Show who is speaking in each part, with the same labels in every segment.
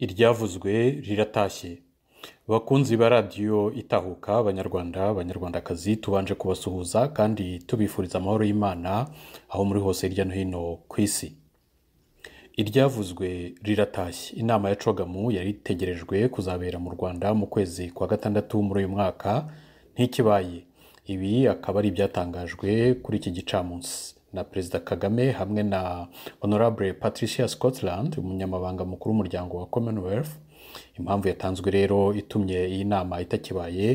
Speaker 1: iryavuzwe riratashye bakunzi ba radiyo itahuka abanyarwanda abanyarwandakazi tubanje kubasuhuza kandi tubifuriza amahoro y'imana aho muri hose hirya no hino ku isi iryavuzwe riratashye inama ya cogamu yari itegerejwe kuzabera mu rwanda mu kwezi kwa gatandatu muri uyu mwaka ntikibaye ibi akaba ari ibyatangajwe kuri iki gicamunsi na perezida kagame hamwe na honorable patricia scotland umunyamabanga mukuru w'umuryango wa commonwealth impamvu yatanzwe rero itumye iyi nama itakibaye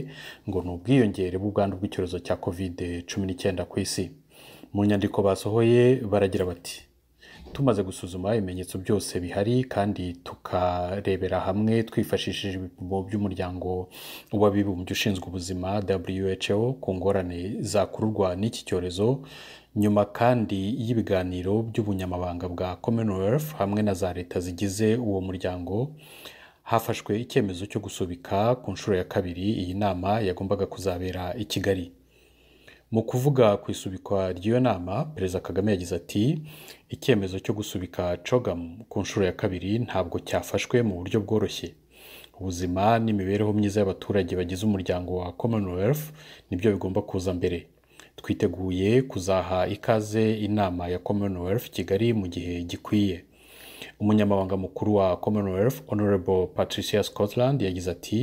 Speaker 1: ngo ni ubwiyongere bw'ubwandu bw'icyorezo cya covid cumi n'icyenda ku isi mu nyandiko basohoye baragira bati tumaze gusuzuma ibimenyetso byose bihari kandi tukarebera hamwe twifashishije ibipimo by'umuryango w'abibumbye ushinzwe ubuzima who ku ngorane zakururwa n'iki cyorezo nyuma kandi y'ibiganiro by'ubunyamabanga bwa commonwealth hamwe na za leta zigize uwo muryango hafashwe icyemezo cyo gusubika ku nshuro ya kabiri iyi nama yagombaga kuzabera i kigali mu kuvuga ku isubikwa ry'iyo nama perezida kagame yagize ati icyemezo cyo gusubika cogamu ku nshuro ya kabiri ntabwo cyafashwe mu buryo bworoshye ubuzima n'imibereho myiza y'abaturage bagize umuryango wa commonwealth nibyo bigomba kuza mbere twiteguye kuzaha ikaze inama ya commonwealth kigali mu gihe gikwiye umunyamabanga mukuru wa commonwealth honorable patricia scotland yagize ati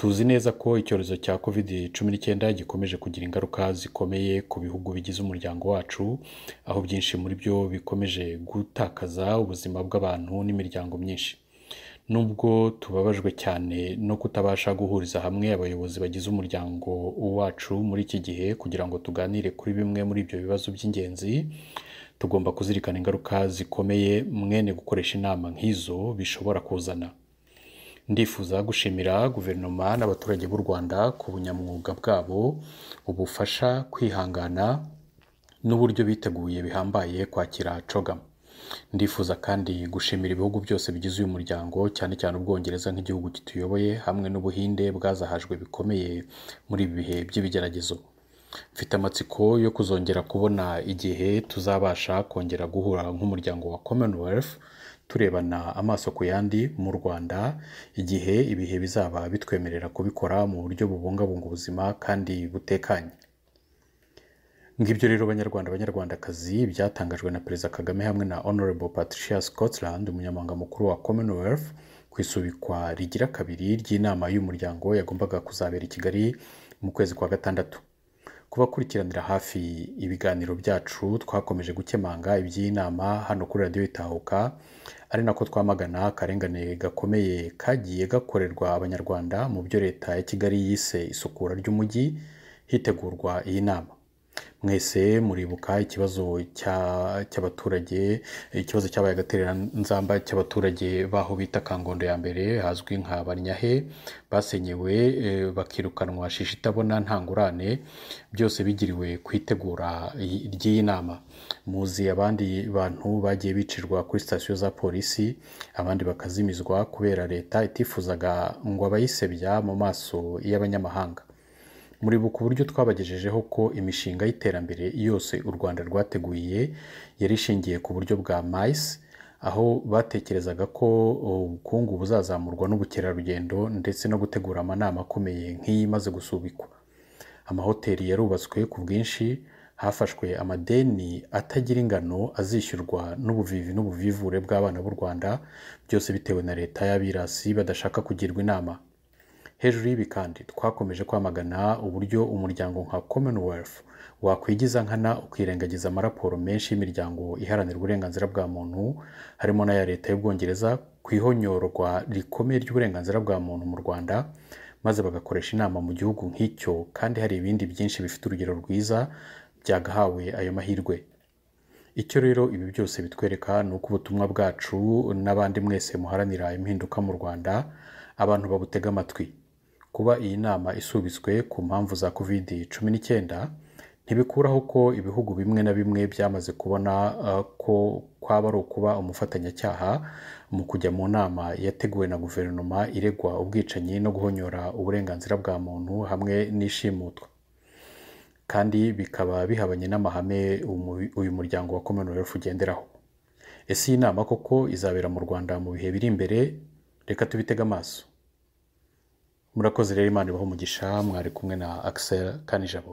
Speaker 1: tuzi neza ko icyorezo cya covid cumi n'icyenda gikomeje kugira ingaruka zikomeye ku bihugu bigize umuryango wacu aho byinshi muri byo bikomeje gutakaza ubuzima bw'abantu n'imiryango myinshi nubwo tubabajwe cyane no kutabasha guhuriza hamwe abayobozi bagize umuryango wacu muri iki gihe kugira ngo tuganire kuri bimwe muri ibyo bibazo by'ingenzi tugomba kuzirikana ingaruka zikomeye mwene gukoresha inama nk'izo bishobora kuzana ndifuza gushimira guverinoma n'abaturage b'u rwanda ku bunyamwuga bwabo ubufasha kwihangana n'uburyo biteguye bihambaye kwakira cogam ndifuza kandi gushimira ibihugu byose bigize uyu muryango cyane cyane ubwongereza nk'igihugu kituyoboye hamwe n'ubuhinde bwazahajwe bikomeye muri ibi bihe by'ibigeragezo mfite amatsiko yo kuzongera kubona igihe tuzabasha kongera guhura nk'umuryango wa commonwealth turebana amaso ku yandi mu Rwanda igihe ibihe bizaba bitwemerera kubikora mu buryo bubungabunga ubuzima kandi butekanye ngibyo rero banyarwanda banyarwandakazi byatangajwe na perezida kagame hamwe na honorable patricia scotland umunyamabanga mukuru wa commonwealth ku isubikwa rigira kabiri ry'inama y'umuryango yagombaga kuzabera i kigali mu kwezi kwa gatandatu kubakurikiranira hafi ibiganiro byacu twakomeje gukemanga iby'inama hano kuri radiyo itahuka ari nako twamagana akarengane gakomeye kagiye gakorerwa abanyarwanda mu byo leta ya kigali yise isukura ry'umujyi hitegurwa iyi nama mwese muribuka ikibazo cy'abaturage ikibazo cyabaye agatereranzamba cy'abaturage b'aho bita kangondo ya mbere hazwi nka banyahe basenyewe eh, bakirukanwa shishi itabona nta ngurane byose bigiriwe kwitegura itegura ry'iyi nama muzi abandi bantu bagiye bicirwa kuri sitasiyo za polisi abandi bakazimizwa kubera leta itifuzaga ngo abayisebya mu maso y'abanyamahanga muribuka uburyo twabagejejeho ko imishinga y'iterambere yose u rwanda rwateguye yari ishingiye ku buryo bwa mayisi aho batekerezaga ko ubukungu buzazamurwa n'ubukerarugendo ndetse no gutegura amanama akomeye nk'iyi imaze gusubikwa amahoteli yarubatswe ku bwinshi hafashwe amadeni atagira ingano azishyurwa n'ubuvivi n'ubuvivure bw'abana b'u rwanda byose bitewe na leta y'abirasi badashaka kugirwa inama hejuru y'ibi kandi twakomeje kwamagana uburyo umuryango nka commonwealth wakwigiza nkana ukirengagiza amaraporo menshi y'imiryango iharanira uburenganzira bwa muntu harimo n'aya leta y'ubwongereza ku ihonyorwa rikomeye ry'uburenganzira bwa muntu mu rwanda maze bagakoresha inama mu gihugu nk'icyo kandi hari ibindi byinshi bifite urugero rwiza byagahawe ayo mahirwe icyo rero ibi byose bitwereka ni uko ubutumwa bwacu n'abandi mwese muharanira impinduka mu rwanda abantu babutega amatwi kuba iyi nama isubitswe ku mpamvu za covid cumi n'icyenda ntibikuraho ko ibihugu bimwe na bimwe byamaze kubona uh, ko kwaba ari ukuba umufatanyacyaha mu kujya mu nama yateguwe na guverinoma iregwa ubwicanyi no guhonyora uburenganzira bwa muntu hamwe n'ishimutwa kandi bikaba bihabanye n'amahame uyu muryango wa commonwealth ugenderaho ese iyi nama koko izabera mu rwanda mu bihe biri imbere reka tubitege amaso murakoze rero imana ibaho umugisha mwari kumwe na akiseri kanijabo